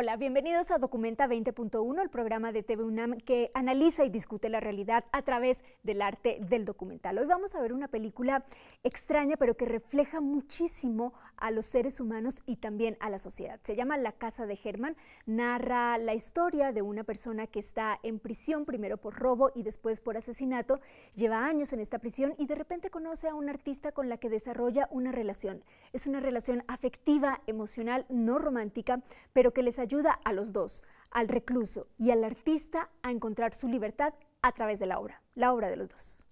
Hola, bienvenidos a Documenta 20.1, el programa de TV UNAM que analiza y discute la realidad a través del arte del documental. Hoy vamos a ver una película extraña, pero que refleja muchísimo a los seres humanos y también a la sociedad. Se llama La Casa de Germán, narra la historia de una persona que está en prisión, primero por robo y después por asesinato, lleva años en esta prisión y de repente conoce a un artista con la que desarrolla una relación. Es una relación afectiva, emocional, no romántica, pero que les ayuda ayuda a los dos, al recluso y al artista a encontrar su libertad a través de la obra, la obra de los dos.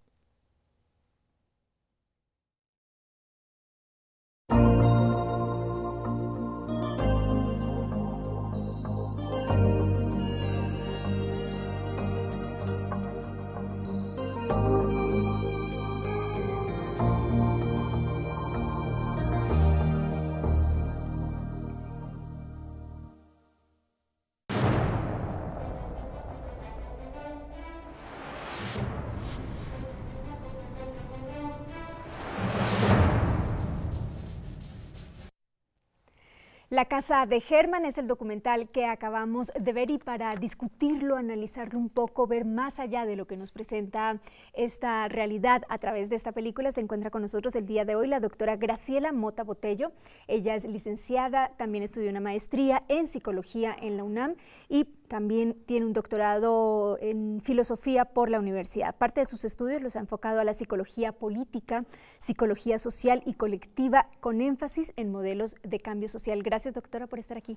La Casa de Germán es el documental que acabamos de ver y para discutirlo, analizarlo un poco, ver más allá de lo que nos presenta esta realidad a través de esta película, se encuentra con nosotros el día de hoy la doctora Graciela Mota Botello. Ella es licenciada, también estudió una maestría en psicología en la UNAM y también tiene un doctorado en filosofía por la universidad. Parte de sus estudios los ha enfocado a la psicología política, psicología social y colectiva, con énfasis en modelos de cambio social. Gracias, doctora, por estar aquí.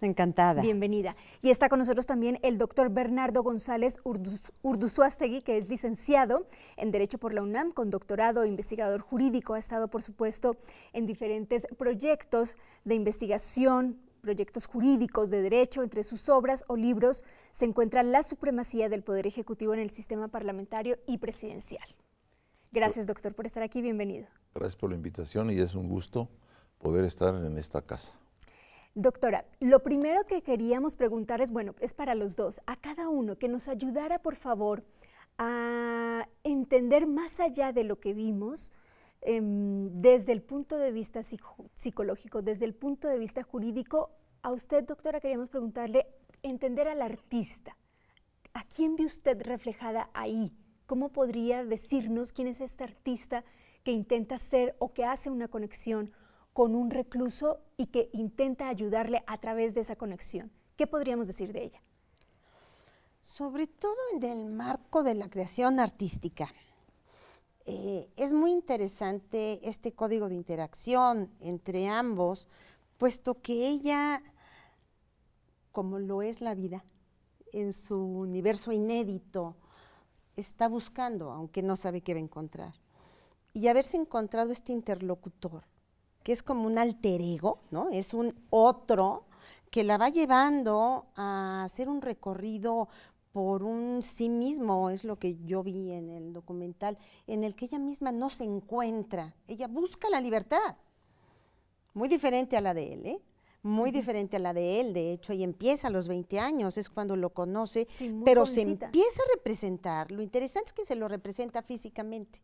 Encantada. Bienvenida. Y está con nosotros también el doctor Bernardo González Urduzuastegui, que es licenciado en Derecho por la UNAM, con doctorado, e investigador jurídico. Ha estado, por supuesto, en diferentes proyectos de investigación, proyectos jurídicos de derecho, entre sus obras o libros se encuentra la supremacía del Poder Ejecutivo en el sistema parlamentario y presidencial. Gracias, doctor, por estar aquí. Bienvenido. Gracias por la invitación y es un gusto poder estar en esta casa. Doctora, lo primero que queríamos preguntar es, bueno, es para los dos, a cada uno, que nos ayudara, por favor, a entender más allá de lo que vimos, Em, desde el punto de vista psicológico, desde el punto de vista jurídico, a usted, doctora, queríamos preguntarle, entender al artista. ¿A quién ve usted reflejada ahí? ¿Cómo podría decirnos quién es este artista que intenta ser o que hace una conexión con un recluso y que intenta ayudarle a través de esa conexión? ¿Qué podríamos decir de ella? Sobre todo en el marco de la creación artística. Eh, es muy interesante este código de interacción entre ambos, puesto que ella, como lo es la vida, en su universo inédito, está buscando, aunque no sabe qué va a encontrar. Y haberse encontrado este interlocutor, que es como un alter ego, ¿no? Es un otro que la va llevando a hacer un recorrido por un sí mismo, es lo que yo vi en el documental, en el que ella misma no se encuentra, ella busca la libertad, muy diferente a la de él, ¿eh? muy diferente a la de él, de hecho, y empieza a los 20 años, es cuando lo conoce, pero se empieza a representar, lo interesante es que se lo representa físicamente.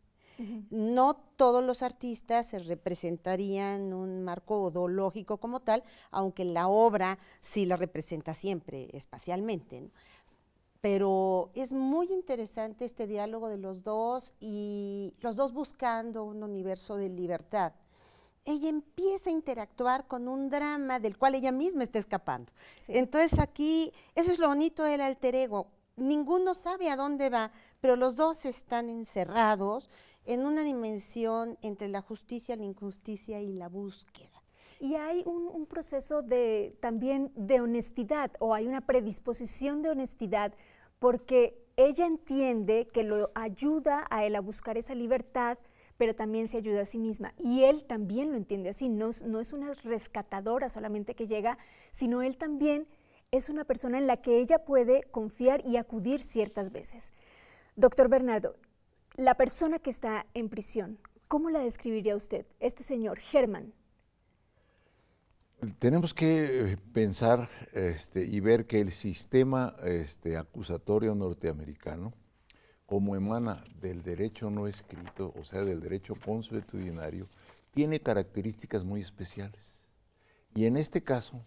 No todos los artistas se representarían un marco odológico como tal, aunque la obra sí la representa siempre espacialmente. ¿no? pero es muy interesante este diálogo de los dos y los dos buscando un universo de libertad. Ella empieza a interactuar con un drama del cual ella misma está escapando. Entonces aquí, eso es lo bonito del alter ego. Ninguno sabe a dónde va, pero los dos están encerrados en una dimensión entre la justicia, la injusticia y la búsqueda. Y hay un, proceso de, también de honestidad o hay una predisposición de honestidad porque ella entiende que lo ayuda a él a buscar esa libertad, pero también se ayuda a sí misma. Y él también lo entiende así, no, no, es una rescatadora solamente que llega, sino él también es una persona en la que ella puede confiar y acudir ciertas veces. Doctor Bernardo, la persona que está en prisión, ¿cómo la describiría usted? Este señor, Germán. Tenemos que eh, pensar este, y ver que el sistema este, acusatorio norteamericano, como emana del derecho no escrito, o sea, del derecho consuetudinario, tiene características muy especiales. Y en este caso,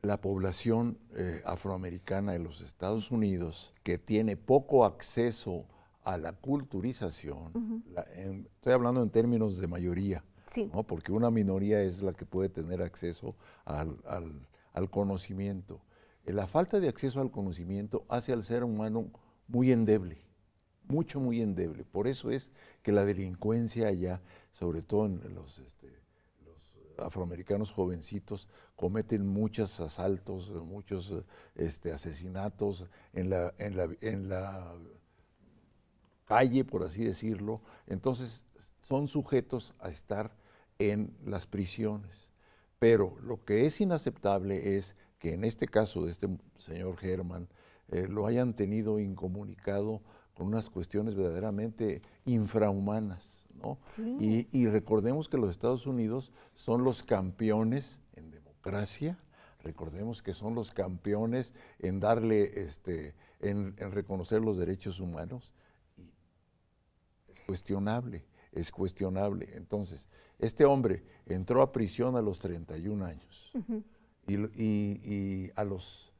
la población eh, afroamericana de los Estados Unidos, que tiene poco acceso a la culturización, em, estoy hablando en términos de mayoría, porque una minoría es la que puede tener acceso al, al, conocimiento. Eh, la falta de acceso al conocimiento hace al ser humano muy endeble, mucho, muy endeble. Por eso es que la delincuencia allá, sobre todo en los, este, los afroamericanos jovencitos, cometen muchos asaltos, muchos este, asesinatos en la, en, la, en la calle, por así decirlo. Entonces son sujetos a estar en las prisiones. Pero lo que es inaceptable es que en este caso de este señor Germán eh, lo hayan tenido incomunicado con unas cuestiones verdaderamente infrahumanas. ¿no? Y, recordemos que los Estados Unidos son los campeones en democracia, recordemos que son los campeones en darle, este, en, reconocer los derechos humanos. es cuestionable, es cuestionable. Entonces, este hombre entró a prisión a los 31 años y, a los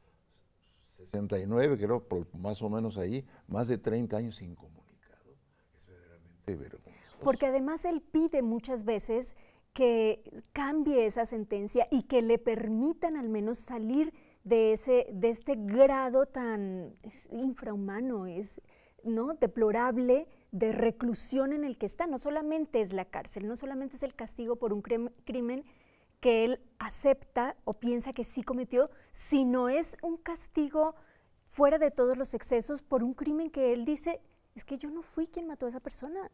69, creo, más o menos ahí, más de 30 años incomunicado. Es verdaderamente vergonzoso. Porque además él pide muchas veces que cambie esa sentencia y que le permitan al menos salir de, ese, de este grado tan infrahumano, es, ¿no? deplorable de reclusión en el que está. No solamente es la cárcel, no solamente es el castigo por un crimen que él acepta o piensa que sí cometió, sino es un castigo fuera de todos los excesos por un crimen que él dice, es que yo no fui quien mató a esa persona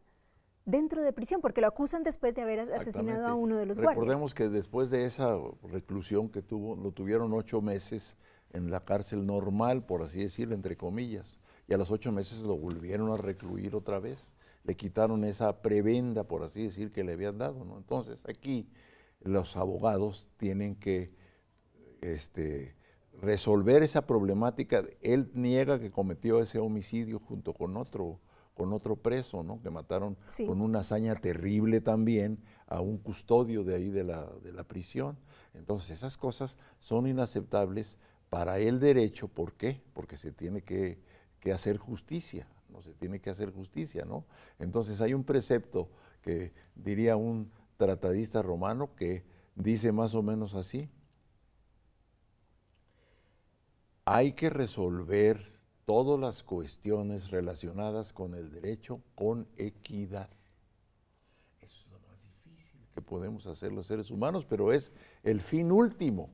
dentro de prisión, porque lo acusan después de haber asesinado a uno de los guardias. Recordemos que después de esa reclusión que tuvo, lo tuvieron ocho meses en la cárcel normal, por así decirlo, entre comillas y a los ocho meses lo volvieron a recluir otra vez. Le quitaron esa prebenda, por así decir, que le habían dado. Entonces aquí los abogados tienen que este, resolver esa problemática. Él niega que cometió ese homicidio junto con otro, con otro preso, ¿no? que mataron con una hazaña terrible también a un custodio de ahí de la, de la prisión. Entonces esas cosas son inaceptables para el derecho. ¿Por qué? Porque se tiene que que hacer justicia, no se tiene que hacer justicia, ¿no? Entonces hay un precepto que diría un tratadista romano que dice más o menos así. Hay que resolver todas las cuestiones relacionadas con el derecho con equidad. Eso es lo más difícil que podemos hacer los seres humanos, pero es el fin último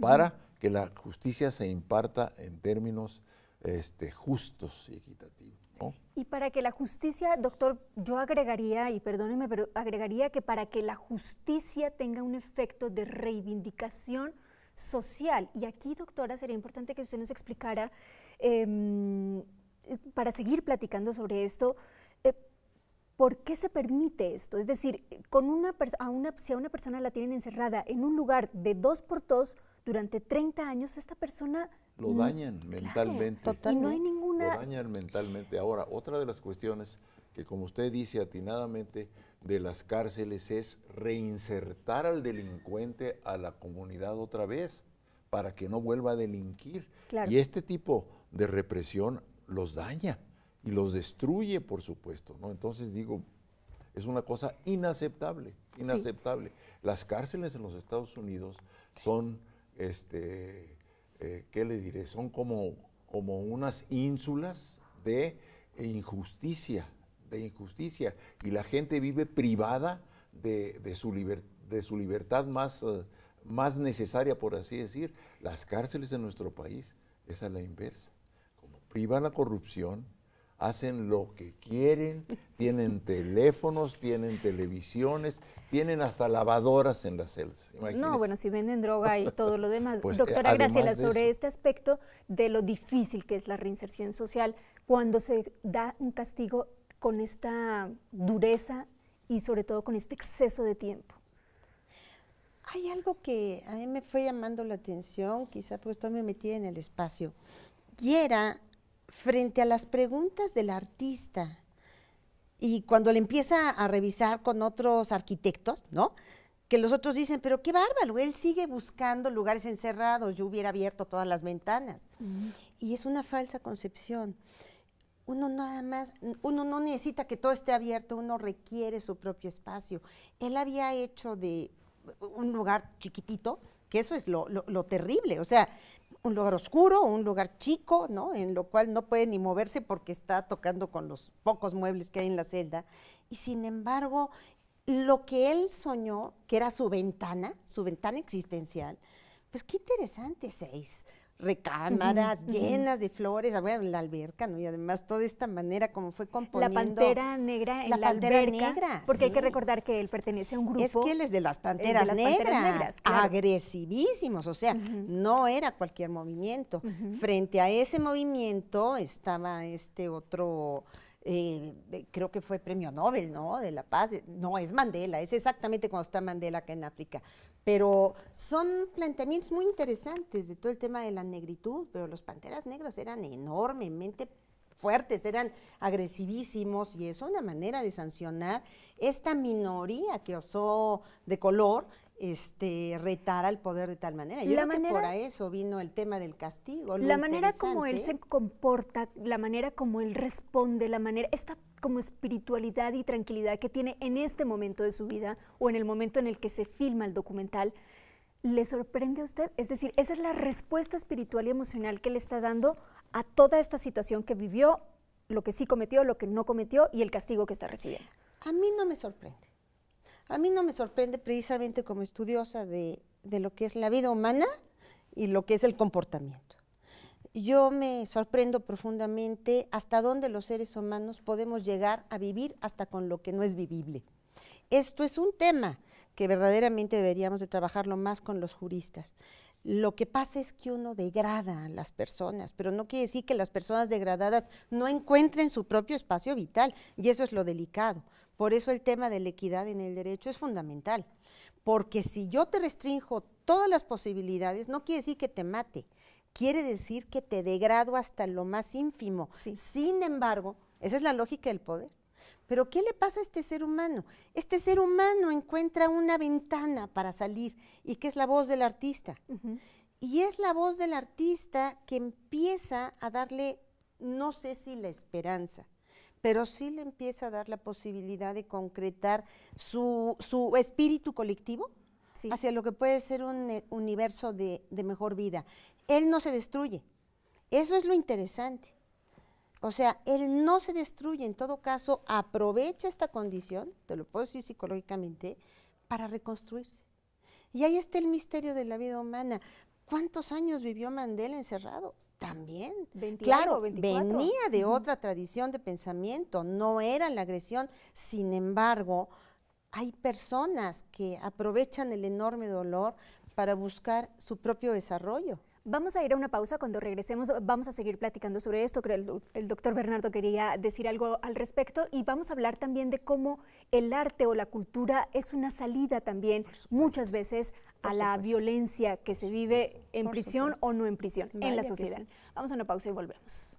para que la justicia se imparta en términos este, justos y equitativos. Y para que la justicia, doctor, yo agregaría, y perdóneme, pero agregaría que para que la justicia tenga un efecto de reivindicación social, y aquí, doctora, sería importante que usted nos explicara, em, para seguir platicando sobre esto, eh, ¿por qué se permite esto? Es decir, con una a una, si a una persona la tienen encerrada en un lugar de dos por dos durante 30 años, esta persona lo mm, dañan mentalmente. no hay ninguna... Lo dañan mentalmente. Ahora, otra de las cuestiones que, como usted dice atinadamente, de las cárceles es reinsertar al delincuente a la comunidad otra vez para que no vuelva a delinquir. Y este tipo de represión los daña y los destruye, por supuesto. ¿no? Entonces digo, es una cosa inaceptable, inaceptable. Las cárceles en los Estados Unidos son este, eh, ¿qué le diré? Son como, unas ínsulas de injusticia, de injusticia. Y la gente vive privada de, de, su, libertad más, eh, más necesaria, por así decir. Las cárceles de nuestro país es a la inversa. Como privan la corrupción, hacen lo que quieren, tienen teléfonos, tienen televisiones, tienen hasta lavadoras en las celdas. No, bueno, si venden droga y todo lo demás. Pues, Doctora Graciela, sobre este aspecto de lo difícil que es la reinserción social, cuando se da un castigo con esta dureza y sobre todo con este exceso de tiempo. Hay algo que a mí me fue llamando la atención, quizá porque me metida en el espacio, y era frente a las preguntas del artista y cuando le empieza a revisar con otros arquitectos, ¿no? Que los otros dicen, pero qué bárbaro, él sigue buscando lugares encerrados, yo hubiera abierto todas las ventanas. Mm. Y es una falsa concepción. Uno nada más, uno no necesita que todo esté abierto, uno requiere su propio espacio. Él había hecho de un lugar chiquitito, que eso es lo terrible. O sea, un lugar oscuro, un lugar chico, ¿no? En lo cual no puede ni moverse porque está tocando con los pocos muebles que hay en la celda. Y sin embargo, lo que él soñó, que era su ventana, su ventana existencial, pues qué interesante, seis recámaras llenas de flores, bueno, la alberca, ¿no? Y además toda esta manera como fue componiendo. La pantera negra en la, pantera alberca, negra. Porque hay que recordar que él pertenece a un grupo. Es que él es de las panteras, negras, agresivísimos, o sea, no era cualquier movimiento. Frente a ese movimiento estaba este otro eh, creo que fue premio Nobel, ¿no? De la paz. Eh, no, es Mandela, es exactamente cuando está Mandela acá en África. Pero son planteamientos muy interesantes de todo el tema de la negritud, pero los panteras negros eran enormemente fuertes, eran agresivísimos y es una manera de sancionar esta minoría que osó de color este, retar al poder de tal manera. Yo la creo que por eso vino el tema del castigo. la manera como él se comporta, la manera como él responde, la manera, esta como espiritualidad y tranquilidad que tiene en este momento de su vida o en el momento en el que se filma el documental, ¿le sorprende a usted? Es decir, esa es la respuesta espiritual y emocional que le está dando a toda esta situación que vivió, lo que sí cometió, lo que no cometió y el castigo que está recibiendo. A mí no me sorprende. A mí no me sorprende precisamente como estudiosa de, lo que es la vida humana y lo que es el comportamiento. Yo me sorprendo profundamente hasta dónde los seres humanos podemos llegar a vivir hasta con lo que no es vivible. Esto es un tema que verdaderamente deberíamos de trabajarlo más con los juristas. Lo que pasa es que uno degrada a las personas, pero no quiere decir que las personas degradadas no encuentren su propio espacio vital, y eso es lo delicado. Por eso el tema de la equidad en el derecho es fundamental, porque si yo te restringo todas las posibilidades, no quiere decir que te mate, quiere decir que te degrado hasta lo más ínfimo. Sin embargo, esa es la lógica del poder. Pero ¿qué le pasa a este ser humano? Este ser humano encuentra una ventana para salir y que es la voz del artista. Y es la voz del artista que empieza a darle, no sé si la esperanza, pero sí le empieza a dar la posibilidad de concretar su, espíritu colectivo hacia lo que puede ser un eh, universo de, de mejor vida. Él no se destruye. Eso es lo interesante. O sea, él no se destruye, en todo caso, aprovecha esta condición, te lo puedo decir psicológicamente, para reconstruirse. Y ahí está el misterio de la vida humana. ¿Cuántos años vivió Mandela encerrado? también. claro, venía de otra tradición de pensamiento, no era la agresión. Sin embargo, hay personas que aprovechan el enorme dolor para buscar su propio desarrollo. Vamos a ir a una pausa. Cuando regresemos vamos a seguir platicando sobre esto. Creo el, el doctor Bernardo quería decir algo al respecto y vamos a hablar también de cómo el arte o la cultura es una salida también muchas veces a la violencia que se vive en prisión o no en prisión en la sociedad. Vamos a una pausa y volvemos.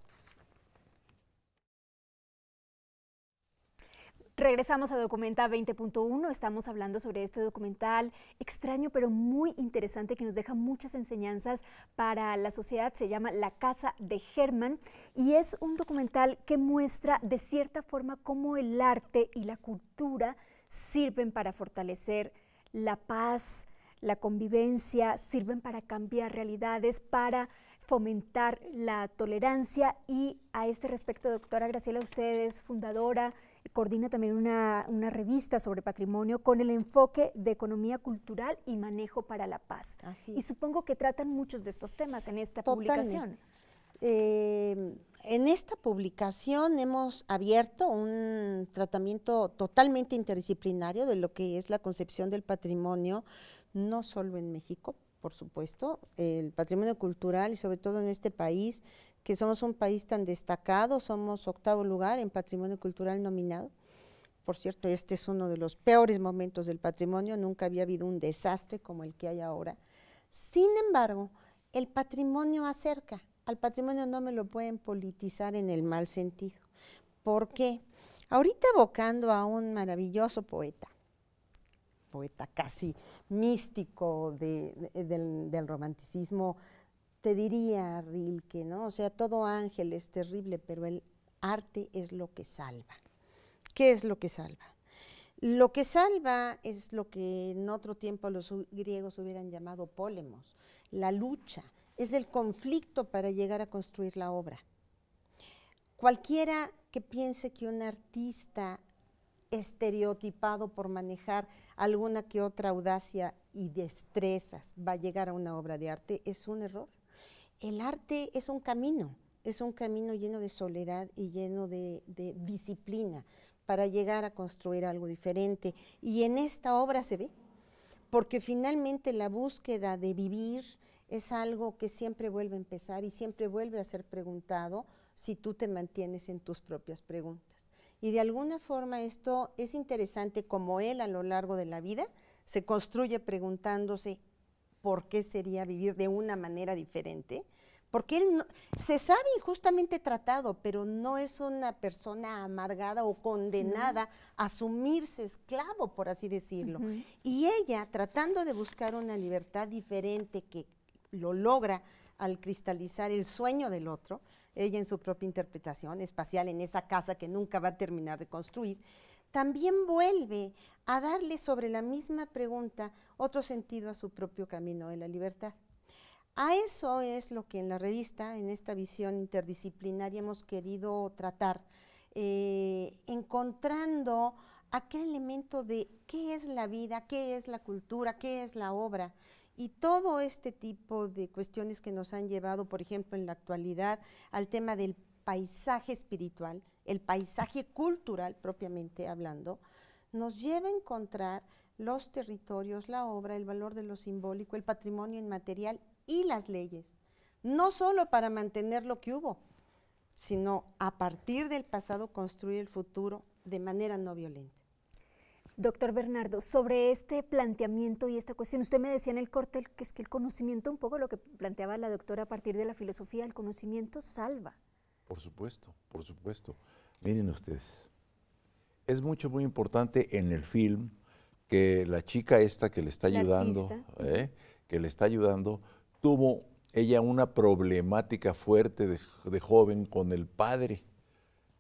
Regresamos a Documenta 20.1. Estamos hablando sobre este documental extraño pero muy interesante que nos deja muchas enseñanzas para la sociedad. Se llama La Casa de Germán y es un documental que muestra de cierta forma cómo el arte y la cultura sirven para fortalecer la paz, la convivencia, sirven para cambiar realidades, para fomentar la tolerancia y a este respecto, doctora Graciela, usted es fundadora coordina también una, revista sobre patrimonio con el enfoque de economía cultural y manejo para la paz. y supongo que tratan muchos de estos temas en esta publicación. Eh, en esta publicación hemos abierto un tratamiento totalmente interdisciplinario de lo que es la concepción del patrimonio, no solo en México, por supuesto, el patrimonio cultural y sobre todo en este país, que somos un país tan destacado, somos octavo lugar en patrimonio cultural nominado. Por cierto, este es uno de los peores momentos del patrimonio, nunca había habido un desastre como el que hay ahora. Sin embargo, el patrimonio acerca, al patrimonio no me lo pueden politizar en el mal sentido. ¿Por qué? Ahorita evocando a un maravilloso poeta, poeta casi místico del, del, romanticismo, te diría, Rilke, ¿no? O sea, todo ángel es terrible, pero el arte es lo que salva. ¿Qué es lo que salva? Lo que salva es lo que en otro tiempo los griegos hubieran llamado pólemos, la lucha, es el conflicto para llegar a construir la obra. Cualquiera que piense que un artista estereotipado por manejar alguna que otra audacia y destrezas va a llegar a una obra de arte es un error. El arte es un camino, es un camino lleno de soledad y lleno de, disciplina para llegar a construir algo diferente. Y en esta obra se ve, porque finalmente la búsqueda de vivir es algo que siempre vuelve a empezar y siempre vuelve a ser preguntado si tú te mantienes en tus propias preguntas. Y de alguna forma esto es interesante como él a lo largo de la vida se construye preguntándose por qué sería vivir de una manera diferente, porque él se sabe injustamente tratado, pero no es una persona amargada o condenada a asumirse esclavo, por así decirlo. Y ella, tratando de buscar una libertad diferente que lo logra al cristalizar el sueño del otro, ella en su propia interpretación espacial en esa casa que nunca va a terminar de construir, también vuelve a darle sobre la misma pregunta otro sentido a su propio camino de la libertad. A eso es lo que en la revista, en esta visión interdisciplinaria, hemos querido tratar, eh, encontrando aquel elemento de qué es la vida, qué es la cultura, qué es la obra. Y todo este tipo de cuestiones que nos han llevado, por ejemplo, en la actualidad, al tema del paisaje espiritual, el paisaje cultural propiamente hablando, nos lleva a encontrar los territorios, la obra, el valor de lo simbólico, el patrimonio inmaterial y las leyes. No solo para mantener lo que hubo, sino a partir del pasado construir el futuro de manera no violenta. Doctor Bernardo, sobre este planteamiento y esta cuestión, usted me decía en el corte que es que el conocimiento, un poco lo que planteaba la doctora a partir de la filosofía, el conocimiento salva. Por supuesto, por supuesto. Miren ustedes, es mucho, muy importante en el film que la chica esta que le está ayudando, ¿eh? que le está ayudando, tuvo ella una problemática fuerte de joven con el padre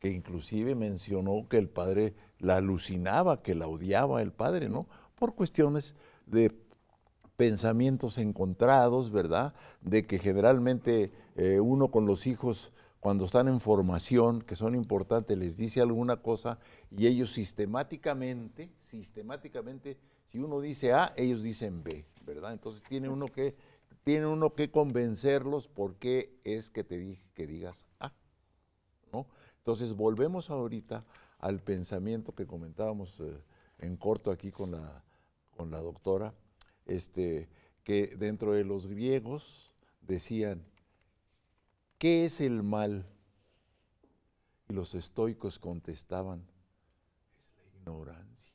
que inclusive mencionó que el padre la alucinaba, que la odiaba el padre, ¿no? Por cuestiones de pensamientos encontrados, ¿verdad? De que generalmente eh, uno con los hijos cuando están en formación, que son importantes, les dice alguna cosa y ellos sistemáticamente, sistemáticamente, si uno dice A, ellos dicen B, ¿verdad? Entonces tiene uno que, tiene uno que convencerlos por qué es que te dije que digas A, ¿no? Entonces volvemos ahorita al pensamiento que comentábamos eh, en corto aquí con la, doctora, este, que dentro de los griegos decían, ¿qué es el mal? Y los estoicos contestaban, es la ignorancia.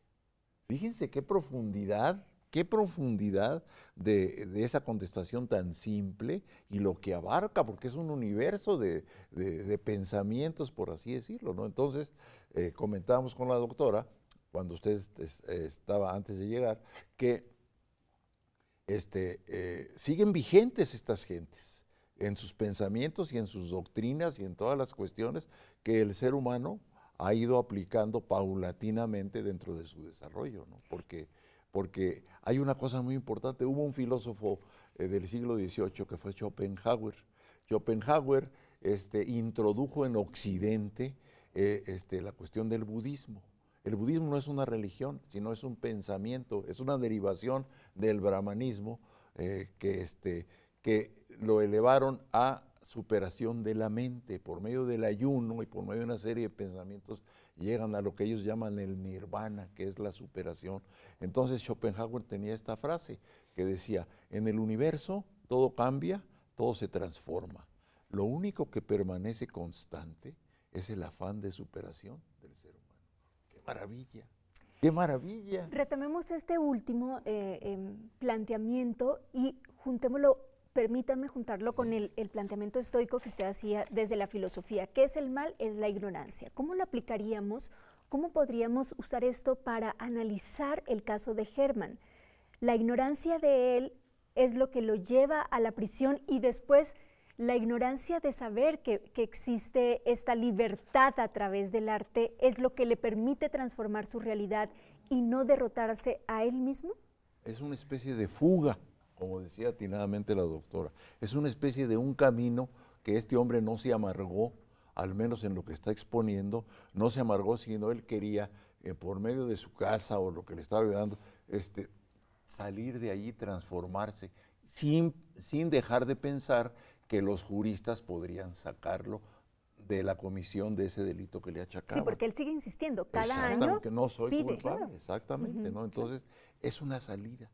Fíjense qué profundidad qué profundidad de, esa contestación tan simple y lo que abarca, porque es un universo de, pensamientos, por así decirlo, ¿no? Entonces, eh, comentábamos con la doctora, cuando usted estaba antes de llegar, que este, eh, siguen vigentes estas gentes en sus pensamientos y en sus doctrinas y en todas las cuestiones que el ser humano ha ido aplicando paulatinamente dentro de su desarrollo, ¿no? Porque porque hay una cosa muy importante. Hubo un filósofo eh, del siglo XVIII que fue Schopenhauer. Schopenhauer este, introdujo en Occidente eh, este, la cuestión del budismo. El budismo no es una religión, sino es un pensamiento, es una derivación del brahmanismo eh, que, este, que lo elevaron a superación de la mente, por medio del ayuno y por medio de una serie de pensamientos, llegan a lo que ellos llaman el nirvana, que es la superación. Entonces Schopenhauer tenía esta frase que decía, en el universo todo cambia, todo se transforma. Lo único que permanece constante es el afán de superación del ser humano. ¡Qué maravilla! ¡Qué maravilla! Retomemos este último eh, em, planteamiento y juntémoslo permítame juntarlo con el, planteamiento estoico que usted hacía desde la filosofía. ¿Qué es el mal? Es la ignorancia. ¿Cómo lo aplicaríamos? ¿Cómo podríamos usar esto para analizar el caso de Germán? La ignorancia de él es lo que lo lleva a la prisión y después la ignorancia de saber que existe esta libertad a través del arte es lo que le permite transformar su realidad y no derrotarse a él mismo. Es una especie de fuga como decía atinadamente la doctora, es una especie de un camino que este hombre no se amargó, al menos en lo que está exponiendo, no se amargó, sino él quería, eh, por medio de su casa o lo que le estaba ayudando, este, salir de allí, transformarse, sin, dejar de pensar que los juristas podrían sacarlo de la comisión de ese delito que le ha Sí, porque él sigue insistiendo, cada año no soy culpable, exactamente, ¿no? Entonces, es una salida.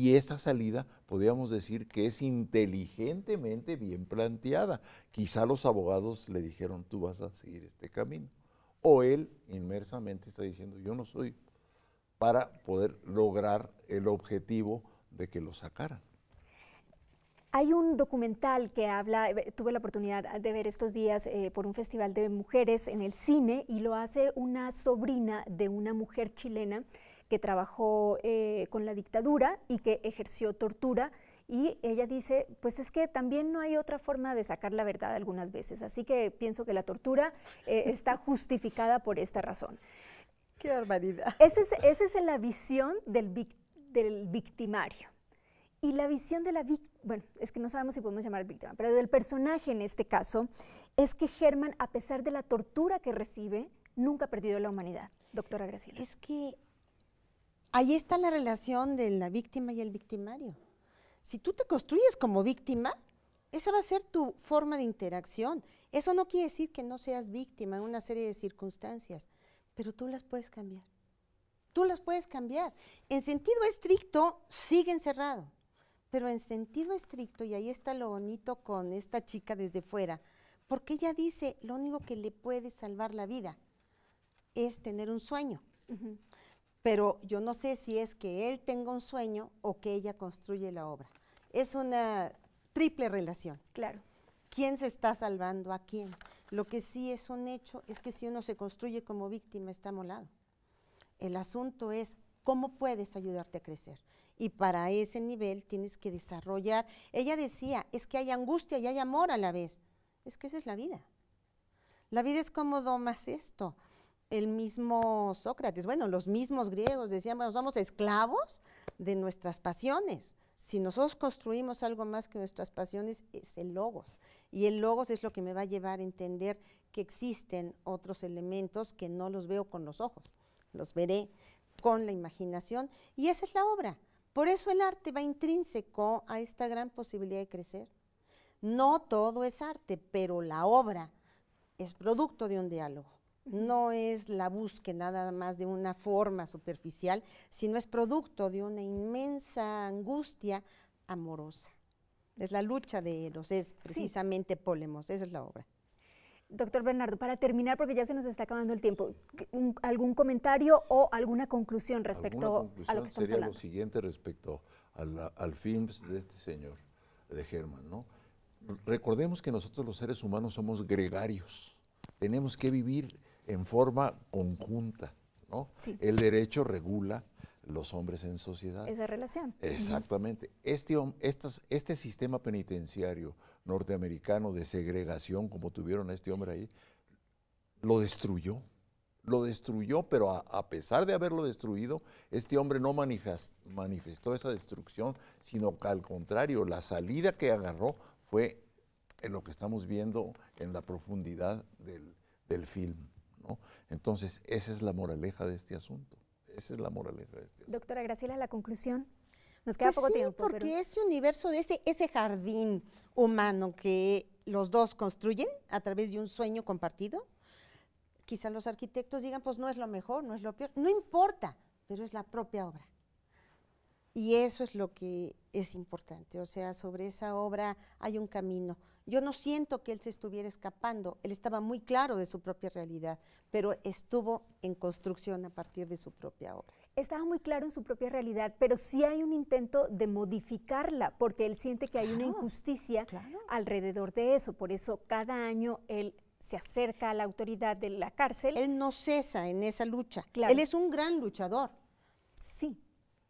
Y esta salida podríamos decir que es inteligentemente bien planteada. Quizá los abogados le dijeron, tú vas a seguir este camino. O él inmersamente está diciendo, yo no soy para poder lograr el objetivo de que lo sacaran. Hay un documental que habla, eh, tuve la oportunidad de ver estos días eh, por un festival de mujeres en el cine y lo hace una sobrina de una mujer chilena que trabajó eh, con la dictadura y que ejerció tortura. Y ella dice, pues es que también no hay otra forma de sacar la verdad algunas veces, así que pienso que la tortura eh, está justificada por esta razón. Qué barbaridad. Esa es, es la visión del, del, victimario. Y la visión de la víctima, bueno, es que no sabemos si podemos llamar víctima, pero del personaje en este caso, es que Germán, a pesar de la tortura que recibe, nunca ha perdido la humanidad. Doctora Graciela. Es que Ahí está la relación de la víctima y el victimario. Si tú te construyes como víctima, esa va a ser tu forma de interacción. Eso no quiere decir que no seas víctima en una serie de circunstancias, pero tú las puedes cambiar. Tú las puedes cambiar. En sentido estricto, sigue encerrado. Pero en sentido estricto, y ahí está lo bonito con esta chica desde fuera, porque ella dice, lo único que le puede salvar la vida es tener un sueño pero yo no sé si es que él tenga un sueño o que ella construye la obra. Es una triple relación. Claro. ¿Quién se está salvando a quién? Lo que sí es un hecho es que si uno se construye como víctima está molado. El asunto es cómo puedes ayudarte a crecer. Y para ese nivel tienes que desarrollar. Ella decía, es que hay angustia y hay amor a la vez. Es que esa es la vida. La vida es cómo domas esto el mismo Sócrates, bueno, los mismos griegos decían, bueno, somos esclavos de nuestras pasiones. Si nosotros construimos algo más que nuestras pasiones, es el logos. Y el logos es lo que me va a llevar a entender que existen otros elementos que no los veo con los ojos, los veré con la imaginación. Y esa es la obra. Por eso el arte va intrínseco a esta gran posibilidad de crecer. No todo es arte, pero la obra es producto de un diálogo no es la búsqueda nada más de una forma superficial, sino es producto de una inmensa angustia amorosa. Es la lucha de los, es precisamente Polemos, esa es la obra. Doctor Bernardo, para terminar, porque ya se nos está acabando el tiempo, ¿algún comentario o alguna conclusión respecto a lo que estamos hablando? lo siguiente respecto al, al film de este señor, de Germán, Recordemos que nosotros los seres humanos somos gregarios, tenemos que vivir en forma conjunta. ¿no? El derecho regula los hombres en sociedad. Esa relación. Exactamente. este, este sistema penitenciario norteamericano de segregación, como tuvieron a este hombre ahí, lo destruyó. Lo destruyó, pero a, pesar de haberlo destruido, este hombre no manifestó esa destrucción, sino que al contrario, la salida que agarró fue en lo que estamos viendo en la profundidad del, del film. Entonces, esa es la moraleja de este asunto. Esa es la moraleja de este asunto. Doctora Graciela, la conclusión. Nos queda pues poco sí, Porque ese universo ese, ese jardín humano que los dos construyen a través de un sueño compartido, quizás los arquitectos digan, pues no es lo mejor, no es lo peor, no importa, pero es la propia obra. Y eso es lo que es importante, o sea, sobre esa obra hay un camino. Yo no siento que él se estuviera escapando, él estaba muy claro de su propia realidad, pero estuvo en construcción a partir de su propia obra. Estaba muy claro en su propia realidad, pero sí hay un intento de modificarla, porque él siente que hay una injusticia alrededor de eso. Por eso cada año él se acerca a la autoridad de la cárcel. Él no cesa en esa lucha. Él es un gran luchador. Sí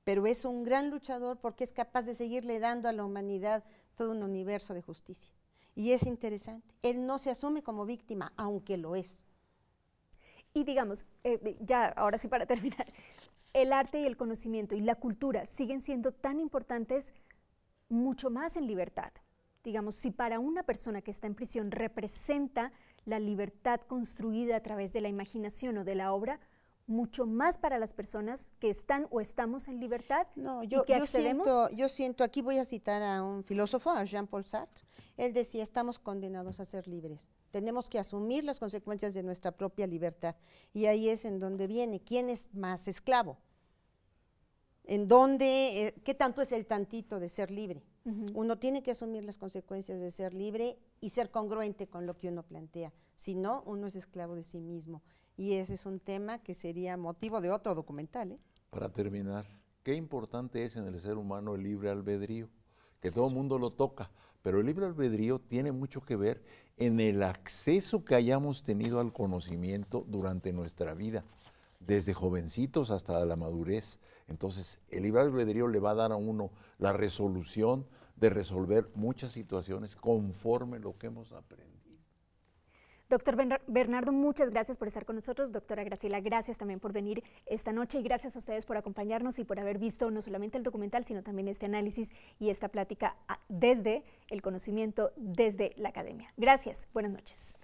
pero es un gran luchador porque es capaz de seguirle dando a la humanidad todo un universo de justicia. Y es interesante, él no se asume como víctima, aunque lo es. Y digamos, eh, ya ahora sí para terminar, el arte y el conocimiento y la cultura siguen siendo tan importantes mucho más en libertad. Digamos, si para una persona que está en prisión representa la libertad construida a través de la imaginación o de la obra, mucho más para las personas que están o estamos en libertad no, yo, yo Siento, yo siento, aquí voy a citar a un filósofo, a Jean-Paul Sartre, él decía, estamos condenados a ser libres, tenemos que asumir las consecuencias de nuestra propia libertad. Y ahí es en donde viene, ¿quién es más esclavo? ¿En dónde, eh, qué tanto es el tantito de ser libre? Uno tiene que asumir las consecuencias de ser libre y ser congruente con lo que uno plantea, si no, uno es esclavo de sí mismo y ese es un tema que sería motivo de otro documental. ¿eh? Para terminar, qué importante es en el ser humano el libre albedrío, que todo el mundo lo toca, pero el libre albedrío tiene mucho que ver en el acceso que hayamos tenido al conocimiento durante nuestra vida, desde jovencitos hasta la madurez. Entonces, el libre albedrío le va a dar a uno la resolución de resolver muchas situaciones conforme lo que hemos aprendido. Doctor Bernardo, muchas gracias por estar con nosotros. Doctora Graciela, gracias también por venir esta noche y gracias a ustedes por acompañarnos y por haber visto no solamente el documental, sino también este análisis y esta plática ah, desde el conocimiento, desde la academia. Gracias, buenas noches.